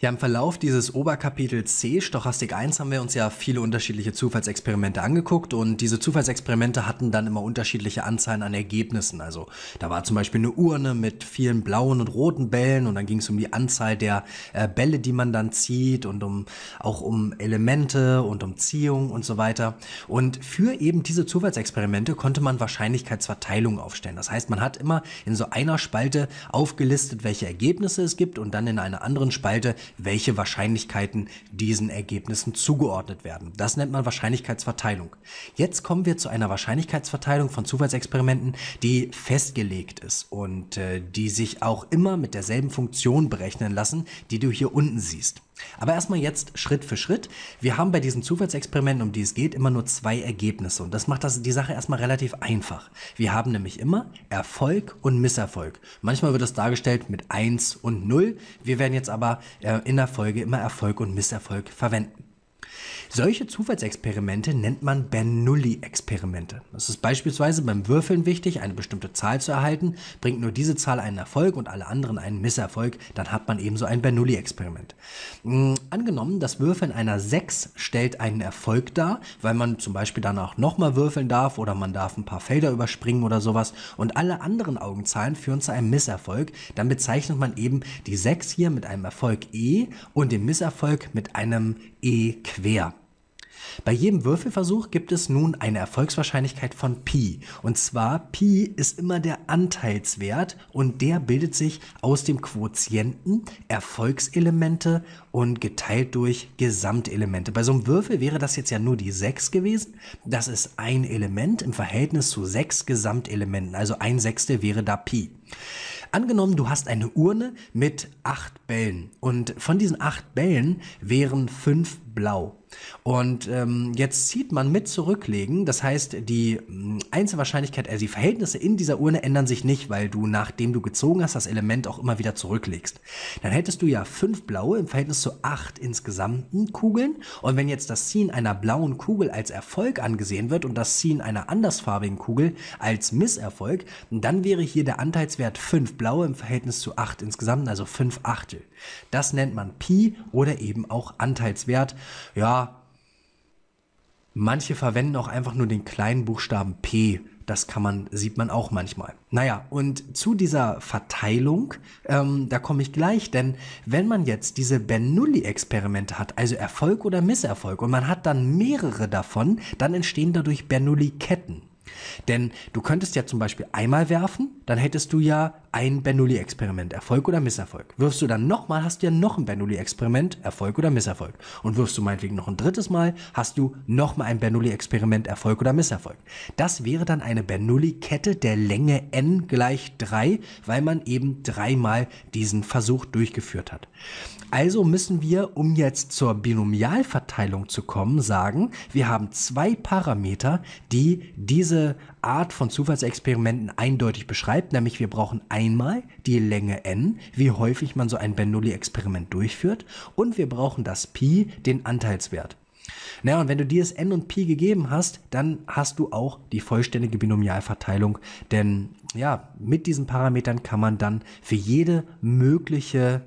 Ja, im Verlauf dieses Oberkapitels C, Stochastik 1, haben wir uns ja viele unterschiedliche Zufallsexperimente angeguckt und diese Zufallsexperimente hatten dann immer unterschiedliche Anzahlen an Ergebnissen. Also da war zum Beispiel eine Urne mit vielen blauen und roten Bällen und dann ging es um die Anzahl der äh, Bälle, die man dann zieht und um auch um Elemente und um Ziehung und so weiter. Und für eben diese Zufallsexperimente konnte man Wahrscheinlichkeitsverteilung aufstellen. Das heißt, man hat immer in so einer Spalte aufgelistet, welche Ergebnisse es gibt und dann in einer anderen Spalte welche Wahrscheinlichkeiten diesen Ergebnissen zugeordnet werden. Das nennt man Wahrscheinlichkeitsverteilung. Jetzt kommen wir zu einer Wahrscheinlichkeitsverteilung von Zufallsexperimenten, die festgelegt ist und äh, die sich auch immer mit derselben Funktion berechnen lassen, die du hier unten siehst. Aber erstmal jetzt Schritt für Schritt. Wir haben bei diesen Zufallsexperimenten, um die es geht, immer nur zwei Ergebnisse und das macht das, die Sache erstmal relativ einfach. Wir haben nämlich immer Erfolg und Misserfolg. Manchmal wird das dargestellt mit 1 und 0. Wir werden jetzt aber äh, in der Folge immer Erfolg und Misserfolg verwenden. Solche Zufallsexperimente nennt man Bernoulli-Experimente. Es ist beispielsweise beim Würfeln wichtig, eine bestimmte Zahl zu erhalten. Bringt nur diese Zahl einen Erfolg und alle anderen einen Misserfolg, dann hat man ebenso ein Bernoulli-Experiment. Hm, angenommen, das Würfeln einer 6 stellt einen Erfolg dar, weil man zum Beispiel danach nochmal würfeln darf oder man darf ein paar Felder überspringen oder sowas. Und alle anderen Augenzahlen führen zu einem Misserfolg. Dann bezeichnet man eben die 6 hier mit einem Erfolg E und den Misserfolg mit einem E quer. Bei jedem Würfelversuch gibt es nun eine Erfolgswahrscheinlichkeit von Pi. Und zwar Pi ist immer der Anteilswert und der bildet sich aus dem Quotienten Erfolgselemente und geteilt durch Gesamtelemente. Bei so einem Würfel wäre das jetzt ja nur die 6 gewesen. Das ist ein Element im Verhältnis zu 6 Gesamtelementen. Also ein Sechstel wäre da Pi. Angenommen, du hast eine Urne mit 8 Bällen und von diesen 8 Bällen wären 5 blau. Und ähm, jetzt zieht man mit zurücklegen. Das heißt, die mm, Einzelwahrscheinlichkeit, also die Verhältnisse in dieser Urne ändern sich nicht, weil du, nachdem du gezogen hast, das Element auch immer wieder zurücklegst. Dann hättest du ja fünf blaue im Verhältnis zu acht insgesamten Kugeln. Und wenn jetzt das Ziehen einer blauen Kugel als Erfolg angesehen wird und das Ziehen einer andersfarbigen Kugel als Misserfolg, dann wäre hier der Anteilswert fünf blaue im Verhältnis zu acht insgesamt, also fünf Achtel. Das nennt man Pi oder eben auch Anteilswert. Ja, Manche verwenden auch einfach nur den kleinen Buchstaben P. Das kann man, sieht man auch manchmal. Naja, und zu dieser Verteilung, ähm, da komme ich gleich, denn wenn man jetzt diese Bernoulli-Experimente hat, also Erfolg oder Misserfolg, und man hat dann mehrere davon, dann entstehen dadurch Bernoulli-Ketten. Denn du könntest ja zum Beispiel einmal werfen, dann hättest du ja ein Bernoulli-Experiment, Erfolg oder Misserfolg. Wirfst du dann nochmal, hast du ja noch ein Bernoulli-Experiment, Erfolg oder Misserfolg. Und wirfst du meinetwegen noch ein drittes Mal, hast du nochmal ein Bernoulli-Experiment, Erfolg oder Misserfolg. Das wäre dann eine Bernoulli-Kette der Länge n gleich 3, weil man eben dreimal diesen Versuch durchgeführt hat. Also müssen wir, um jetzt zur Binomialverteilung zu kommen, sagen, wir haben zwei Parameter, die diese diese Art von Zufallsexperimenten eindeutig beschreibt, nämlich wir brauchen einmal die Länge n, wie häufig man so ein Bernoulli-Experiment durchführt, und wir brauchen das Pi, den Anteilswert. Naja, und wenn du dir das n und pi gegeben hast, dann hast du auch die vollständige Binomialverteilung, denn ja, mit diesen Parametern kann man dann für jede mögliche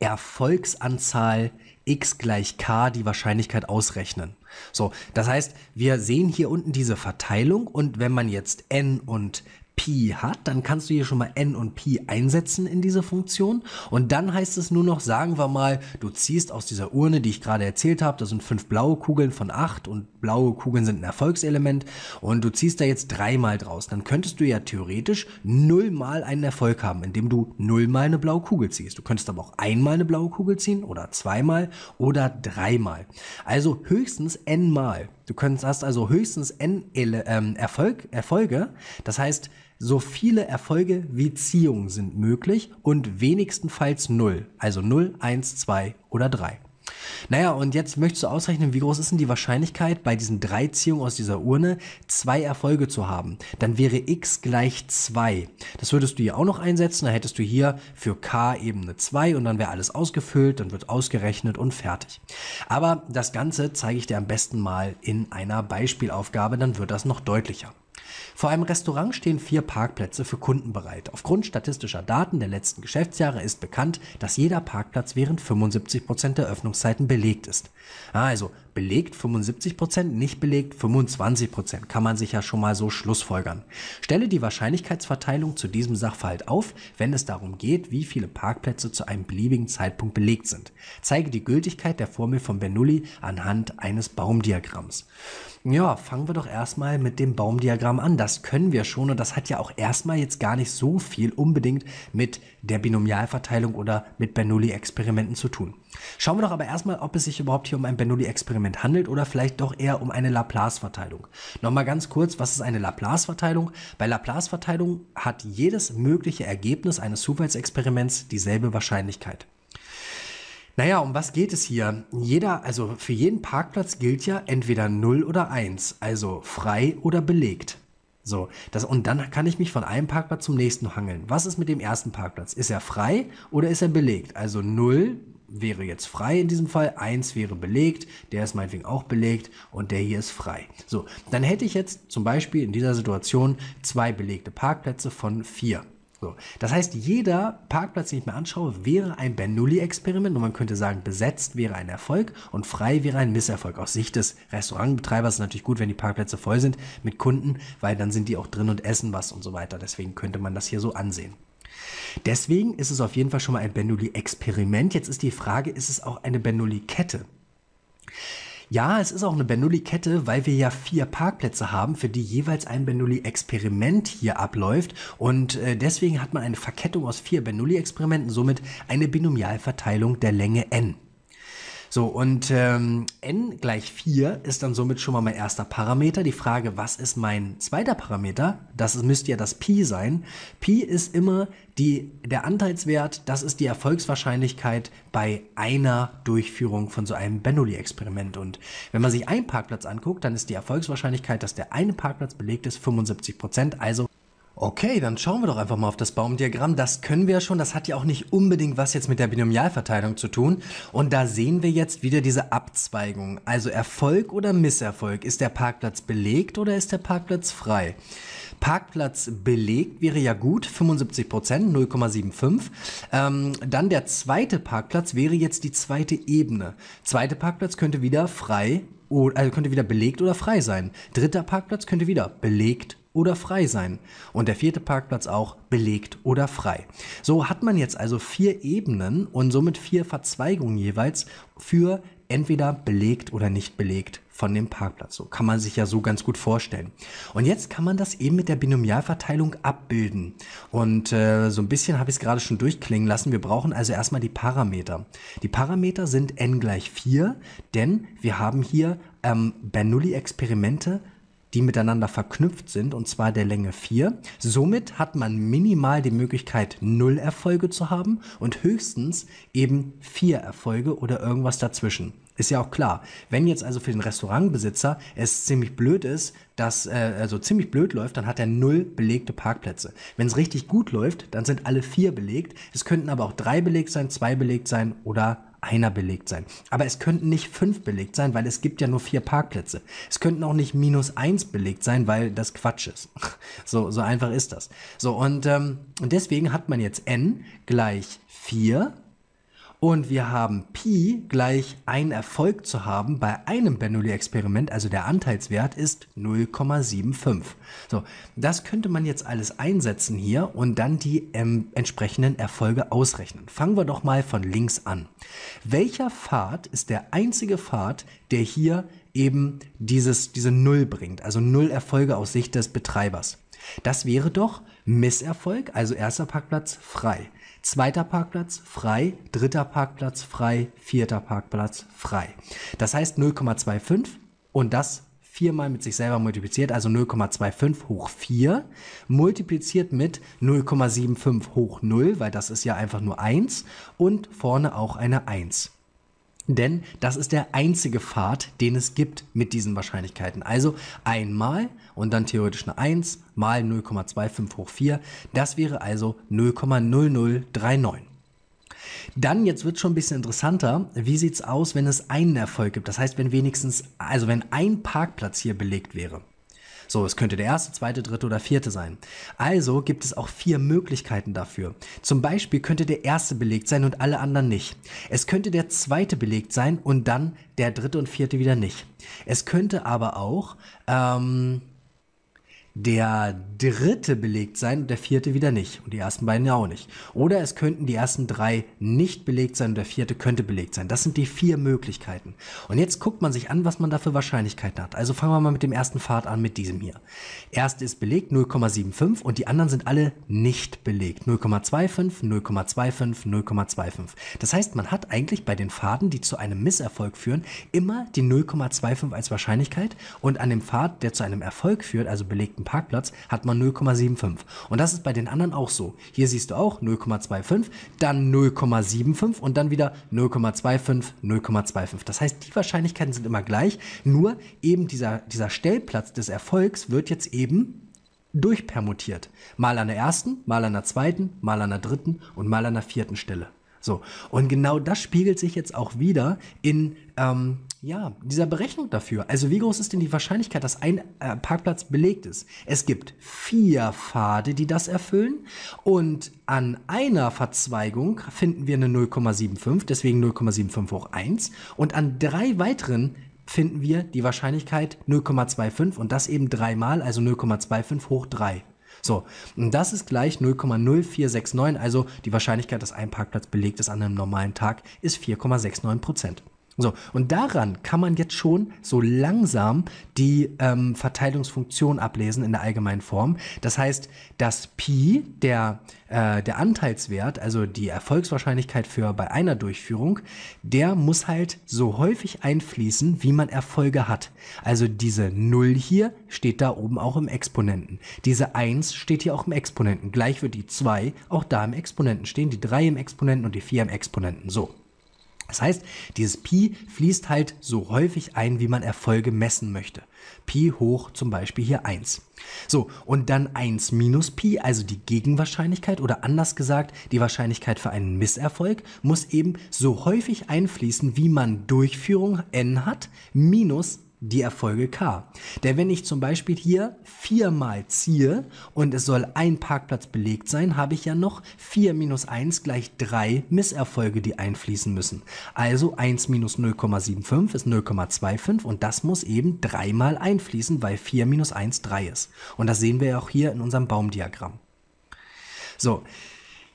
Erfolgsanzahl x gleich k die Wahrscheinlichkeit ausrechnen. So, das heißt, wir sehen hier unten diese Verteilung und wenn man jetzt n und Pi hat, dann kannst du hier schon mal n und Pi einsetzen in diese Funktion. Und dann heißt es nur noch, sagen wir mal, du ziehst aus dieser Urne, die ich gerade erzählt habe, da sind fünf blaue Kugeln von acht und blaue Kugeln sind ein Erfolgselement und du ziehst da jetzt dreimal draus. Dann könntest du ja theoretisch nullmal einen Erfolg haben, indem du nullmal eine blaue Kugel ziehst. Du könntest aber auch einmal eine blaue Kugel ziehen oder zweimal oder dreimal. Also höchstens n mal. Du könntest, hast also höchstens n ähm, Erfolg, Erfolge. Das heißt, so viele Erfolge wie Ziehungen sind möglich und wenigstenfalls 0, also 0, 1, 2 oder 3. Naja, und jetzt möchtest du ausrechnen, wie groß ist denn die Wahrscheinlichkeit, bei diesen drei Ziehungen aus dieser Urne zwei Erfolge zu haben. Dann wäre x gleich 2. Das würdest du hier auch noch einsetzen, dann hättest du hier für k eben eine 2 und dann wäre alles ausgefüllt, dann wird ausgerechnet und fertig. Aber das Ganze zeige ich dir am besten mal in einer Beispielaufgabe, dann wird das noch deutlicher. Vor einem Restaurant stehen vier Parkplätze für Kunden bereit. Aufgrund statistischer Daten der letzten Geschäftsjahre ist bekannt, dass jeder Parkplatz während 75 der Öffnungszeiten belegt ist. Ah, also Belegt 75%, nicht belegt 25%, kann man sich ja schon mal so schlussfolgern. Stelle die Wahrscheinlichkeitsverteilung zu diesem Sachverhalt auf, wenn es darum geht, wie viele Parkplätze zu einem beliebigen Zeitpunkt belegt sind. Zeige die Gültigkeit der Formel von Bernoulli anhand eines Baumdiagramms. Ja, fangen wir doch erstmal mit dem Baumdiagramm an. Das können wir schon und das hat ja auch erstmal jetzt gar nicht so viel unbedingt mit der Binomialverteilung oder mit Bernoulli-Experimenten zu tun. Schauen wir doch aber erstmal, ob es sich überhaupt hier um ein Bernoulli-Experiment Argument handelt oder vielleicht doch eher um eine Laplace-Verteilung. Nochmal ganz kurz, was ist eine Laplace-Verteilung? Bei Laplace-Verteilung hat jedes mögliche Ergebnis eines Zufallsexperiments dieselbe Wahrscheinlichkeit. Naja, um was geht es hier? Jeder, also für jeden Parkplatz gilt ja entweder 0 oder 1, also frei oder belegt. So, das, und dann kann ich mich von einem Parkplatz zum nächsten hangeln. Was ist mit dem ersten Parkplatz? Ist er frei oder ist er belegt? Also 0 wäre jetzt frei in diesem Fall, 1 wäre belegt, der ist meinetwegen auch belegt und der hier ist frei. So, dann hätte ich jetzt zum Beispiel in dieser Situation zwei belegte Parkplätze von 4. So, das heißt, jeder Parkplatz, den ich mir anschaue, wäre ein Bernoulli-Experiment und man könnte sagen, besetzt wäre ein Erfolg und frei wäre ein Misserfolg. Aus Sicht des Restaurantbetreibers ist es natürlich gut, wenn die Parkplätze voll sind mit Kunden, weil dann sind die auch drin und essen was und so weiter. Deswegen könnte man das hier so ansehen. Deswegen ist es auf jeden Fall schon mal ein Bernoulli-Experiment. Jetzt ist die Frage, ist es auch eine Bernoulli-Kette? Ja, es ist auch eine Bernoulli-Kette, weil wir ja vier Parkplätze haben, für die jeweils ein Bernoulli-Experiment hier abläuft. Und äh, deswegen hat man eine Verkettung aus vier Bernoulli-Experimenten, somit eine Binomialverteilung der Länge n. So, und ähm, n gleich 4 ist dann somit schon mal mein erster Parameter. Die Frage, was ist mein zweiter Parameter? Das müsste ja das Pi sein. Pi ist immer die, der Anteilswert, das ist die Erfolgswahrscheinlichkeit bei einer Durchführung von so einem Bernoulli-Experiment. Und wenn man sich einen Parkplatz anguckt, dann ist die Erfolgswahrscheinlichkeit, dass der eine Parkplatz belegt ist, 75 Prozent, also Okay, dann schauen wir doch einfach mal auf das Baumdiagramm. Das können wir ja schon. Das hat ja auch nicht unbedingt was jetzt mit der Binomialverteilung zu tun. Und da sehen wir jetzt wieder diese Abzweigung. Also Erfolg oder Misserfolg. Ist der Parkplatz belegt oder ist der Parkplatz frei? Parkplatz belegt wäre ja gut, 75 Prozent, 0,75. Ähm, dann der zweite Parkplatz wäre jetzt die zweite Ebene. Zweite Parkplatz könnte wieder frei, also könnte wieder belegt oder frei sein. Dritter Parkplatz könnte wieder belegt oder frei sein und der vierte Parkplatz auch belegt oder frei. So hat man jetzt also vier Ebenen und somit vier Verzweigungen jeweils für entweder belegt oder nicht belegt von dem Parkplatz. So kann man sich ja so ganz gut vorstellen. Und jetzt kann man das eben mit der Binomialverteilung abbilden. Und äh, so ein bisschen habe ich es gerade schon durchklingen lassen. Wir brauchen also erstmal die Parameter. Die Parameter sind n gleich 4, denn wir haben hier ähm, Bernoulli-Experimente die miteinander verknüpft sind, und zwar der Länge 4. Somit hat man minimal die Möglichkeit, 0 Erfolge zu haben und höchstens eben 4 Erfolge oder irgendwas dazwischen. Ist ja auch klar. Wenn jetzt also für den Restaurantbesitzer es ziemlich blöd ist, dass äh, also ziemlich blöd läuft, dann hat er null belegte Parkplätze. Wenn es richtig gut läuft, dann sind alle vier belegt. Es könnten aber auch drei belegt sein, zwei belegt sein oder einer belegt sein. Aber es könnten nicht fünf belegt sein, weil es gibt ja nur vier Parkplätze. Es könnten auch nicht minus eins belegt sein, weil das Quatsch ist. So, so einfach ist das. So, und, ähm, und deswegen hat man jetzt n gleich 4 und wir haben Pi gleich ein Erfolg zu haben bei einem Bernoulli-Experiment, also der Anteilswert ist 0,75. So, das könnte man jetzt alles einsetzen hier und dann die ähm, entsprechenden Erfolge ausrechnen. Fangen wir doch mal von links an. Welcher Pfad ist der einzige Pfad, der hier eben dieses, diese Null bringt, also Null Erfolge aus Sicht des Betreibers? Das wäre doch Misserfolg, also erster Parkplatz frei, zweiter Parkplatz frei, dritter Parkplatz frei, vierter Parkplatz frei. Das heißt 0,25 und das viermal mit sich selber multipliziert, also 0,25 hoch 4, multipliziert mit 0,75 hoch 0, weil das ist ja einfach nur 1 und vorne auch eine 1. Denn das ist der einzige Pfad, den es gibt mit diesen Wahrscheinlichkeiten. Also einmal und dann theoretisch eine 1 mal 0,25 hoch 4. Das wäre also 0,0039. Dann, jetzt wird es schon ein bisschen interessanter, wie sieht es aus, wenn es einen Erfolg gibt? Das heißt, wenn wenigstens, also wenn ein Parkplatz hier belegt wäre. So, es könnte der erste, zweite, dritte oder vierte sein. Also gibt es auch vier Möglichkeiten dafür. Zum Beispiel könnte der erste belegt sein und alle anderen nicht. Es könnte der zweite belegt sein und dann der dritte und vierte wieder nicht. Es könnte aber auch ähm, der dritte belegt sein und der vierte wieder nicht. Und die ersten beiden ja auch nicht. Oder es könnten die ersten drei nicht belegt sein und der vierte könnte belegt sein. Das sind die vier Möglichkeiten. Und jetzt guckt man sich an, was man da für Wahrscheinlichkeiten hat. Also fangen wir mal mit dem ersten Pfad an, mit diesem hier. Erste ist belegt, 0,75 und die anderen sind alle nicht belegt. 0,25, 0,25, 0,25. Das heißt, man hat eigentlich bei den Pfaden, die zu einem Misserfolg führen, immer die 0,25 als Wahrscheinlichkeit und an dem Pfad, der zu einem Erfolg führt, also belegten Parkplatz, hat man 0,75. Und das ist bei den anderen auch so. Hier siehst du auch 0,25, dann 0,75 und dann wieder 0,25, 0,25. Das heißt, die Wahrscheinlichkeiten sind immer gleich, nur eben dieser, dieser Stellplatz des Erfolgs wird jetzt eben durchpermutiert. Mal an der ersten, mal an der zweiten, mal an der dritten und mal an der vierten Stelle. So, und genau das spiegelt sich jetzt auch wieder in ähm, ja, dieser Berechnung dafür. Also wie groß ist denn die Wahrscheinlichkeit, dass ein äh, Parkplatz belegt ist? Es gibt vier Pfade, die das erfüllen. Und an einer Verzweigung finden wir eine 0,75, deswegen 0,75 hoch 1. Und an drei weiteren finden wir die Wahrscheinlichkeit 0,25 und das eben dreimal, also 0,25 hoch 3. So, und das ist gleich 0,0469, also die Wahrscheinlichkeit, dass ein Parkplatz belegt ist an einem normalen Tag, ist 4,69 Prozent. So, und daran kann man jetzt schon so langsam die ähm, Verteilungsfunktion ablesen in der allgemeinen Form. Das heißt, das Pi, der, äh, der Anteilswert, also die Erfolgswahrscheinlichkeit für bei einer Durchführung, der muss halt so häufig einfließen, wie man Erfolge hat. Also diese 0 hier steht da oben auch im Exponenten. Diese 1 steht hier auch im Exponenten. Gleich wird die 2 auch da im Exponenten stehen, die 3 im Exponenten und die 4 im Exponenten. So. Das heißt, dieses Pi fließt halt so häufig ein, wie man Erfolge messen möchte. Pi hoch zum Beispiel hier 1. So, und dann 1 minus Pi, also die Gegenwahrscheinlichkeit oder anders gesagt, die Wahrscheinlichkeit für einen Misserfolg, muss eben so häufig einfließen, wie man Durchführung n hat, minus die Erfolge K. Denn wenn ich zum Beispiel hier viermal ziehe und es soll ein Parkplatz belegt sein, habe ich ja noch 4 minus 1 gleich 3 Misserfolge, die einfließen müssen. Also 1 minus 0,75 ist 0,25 und das muss eben dreimal einfließen, weil 4 minus 1 3 ist. Und das sehen wir ja auch hier in unserem Baumdiagramm. So,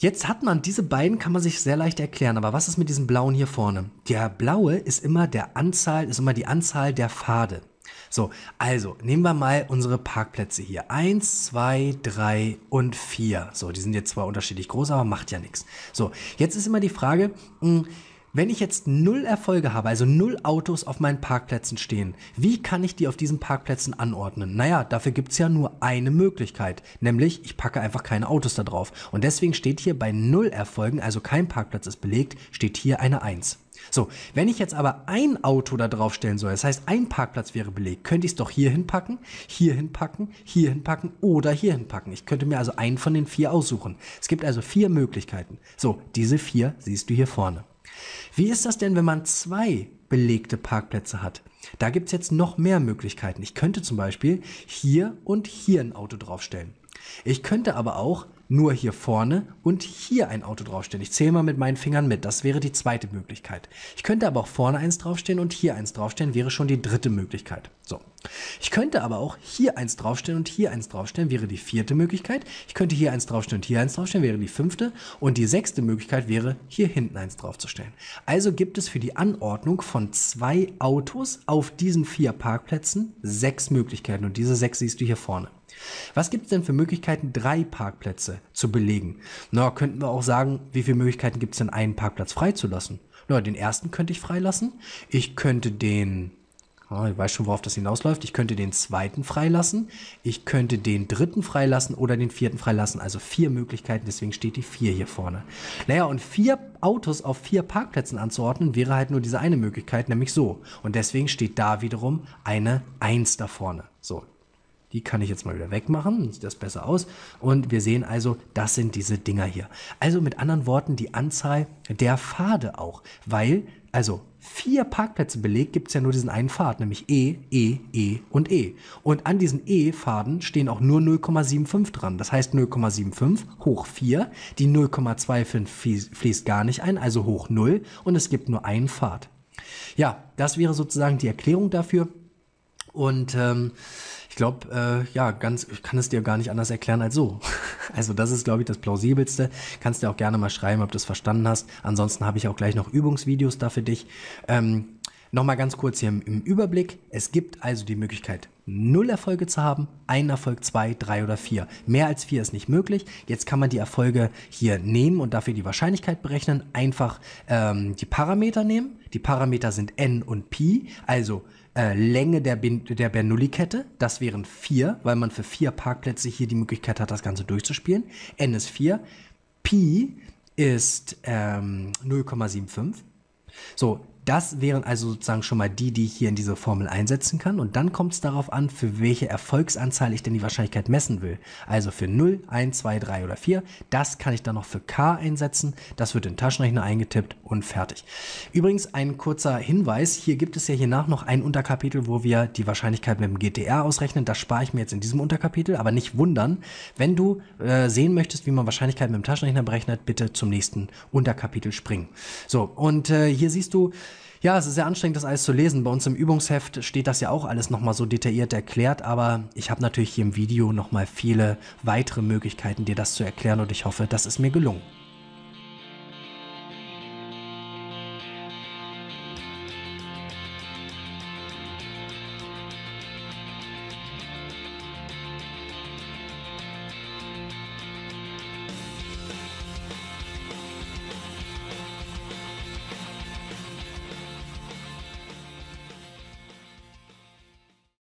Jetzt hat man diese beiden, kann man sich sehr leicht erklären, aber was ist mit diesem blauen hier vorne? Der blaue ist immer der Anzahl, ist immer die Anzahl der Pfade. So, also nehmen wir mal unsere Parkplätze hier. Eins, zwei, drei und vier. So, die sind jetzt zwar unterschiedlich groß, aber macht ja nichts. So, jetzt ist immer die Frage, mh, hm, wenn ich jetzt null Erfolge habe, also null Autos auf meinen Parkplätzen stehen, wie kann ich die auf diesen Parkplätzen anordnen? Naja, dafür gibt es ja nur eine Möglichkeit, nämlich ich packe einfach keine Autos da drauf. Und deswegen steht hier bei null Erfolgen, also kein Parkplatz ist belegt, steht hier eine 1. So, wenn ich jetzt aber ein Auto da drauf stellen soll, das heißt ein Parkplatz wäre belegt, könnte ich es doch hierhin packen, hierhin packen, hierhin packen oder hierhin packen. Ich könnte mir also einen von den vier aussuchen. Es gibt also vier Möglichkeiten. So, diese vier siehst du hier vorne. Wie ist das denn, wenn man zwei belegte Parkplätze hat? Da gibt es jetzt noch mehr Möglichkeiten. Ich könnte zum Beispiel hier und hier ein Auto draufstellen. Ich könnte aber auch nur hier vorne und hier ein Auto draufstehen. Ich zähle mal mit meinen Fingern mit. Das wäre die zweite Möglichkeit. Ich könnte aber auch vorne eins draufstehen und hier eins draufstehen, wäre schon die dritte Möglichkeit. So. Ich könnte aber auch hier eins draufstellen und hier eins draufstellen, wäre die vierte Möglichkeit. Ich könnte hier eins draufstellen und hier eins draufstellen, wäre die fünfte. Und die sechste Möglichkeit wäre, hier hinten eins draufzustellen. Also gibt es für die Anordnung von zwei Autos auf diesen vier Parkplätzen sechs Möglichkeiten. Und diese sechs siehst du hier vorne. Was gibt es denn für Möglichkeiten, drei Parkplätze zu belegen? Na, könnten wir auch sagen, wie viele Möglichkeiten gibt es denn, einen Parkplatz freizulassen? Na, den ersten könnte ich freilassen. Ich könnte den Oh, ich weiß schon, worauf das hinausläuft. Ich könnte den zweiten freilassen, ich könnte den dritten freilassen oder den vierten freilassen. Also vier Möglichkeiten, deswegen steht die vier hier vorne. Naja, und vier Autos auf vier Parkplätzen anzuordnen, wäre halt nur diese eine Möglichkeit, nämlich so. Und deswegen steht da wiederum eine Eins da vorne. So, die kann ich jetzt mal wieder wegmachen, dann sieht das besser aus. Und wir sehen also, das sind diese Dinger hier. Also mit anderen Worten, die Anzahl der Pfade auch, weil, also vier Parkplätze belegt, gibt es ja nur diesen einen Pfad, nämlich E, E, E und E. Und an diesen E-Pfaden stehen auch nur 0,75 dran. Das heißt 0,75 hoch 4, die 0,25 fließt gar nicht ein, also hoch 0 und es gibt nur einen Pfad. Ja, das wäre sozusagen die Erklärung dafür, und ähm, ich glaube, äh, ja, ganz, ich kann es dir gar nicht anders erklären als so. Also das ist, glaube ich, das Plausibelste. Kannst dir auch gerne mal schreiben, ob du es verstanden hast. Ansonsten habe ich auch gleich noch Übungsvideos da für dich. Ähm, Nochmal ganz kurz hier im, im Überblick. Es gibt also die Möglichkeit, null Erfolge zu haben, ein Erfolg, zwei, drei oder vier. Mehr als vier ist nicht möglich. Jetzt kann man die Erfolge hier nehmen und dafür die Wahrscheinlichkeit berechnen. Einfach ähm, die Parameter nehmen. Die Parameter sind n und pi. Also äh, Länge der, der Bernoulli-Kette. Das wären vier, weil man für vier Parkplätze hier die Möglichkeit hat, das Ganze durchzuspielen. N ist 4. Pi ist ähm, 0,75. So, das wären also sozusagen schon mal die, die ich hier in diese Formel einsetzen kann. Und dann kommt es darauf an, für welche Erfolgsanzahl ich denn die Wahrscheinlichkeit messen will. Also für 0, 1, 2, 3 oder 4. Das kann ich dann noch für K einsetzen. Das wird in den Taschenrechner eingetippt und fertig. Übrigens ein kurzer Hinweis. Hier gibt es ja hiernach noch ein Unterkapitel, wo wir die Wahrscheinlichkeit mit dem GTR ausrechnen. Das spare ich mir jetzt in diesem Unterkapitel. Aber nicht wundern, wenn du äh, sehen möchtest, wie man Wahrscheinlichkeit mit dem Taschenrechner berechnet, bitte zum nächsten Unterkapitel springen. So, und äh, hier siehst du, ja, es ist sehr anstrengend, das alles zu lesen. Bei uns im Übungsheft steht das ja auch alles nochmal so detailliert erklärt, aber ich habe natürlich hier im Video nochmal viele weitere Möglichkeiten, dir das zu erklären und ich hoffe, das ist mir gelungen.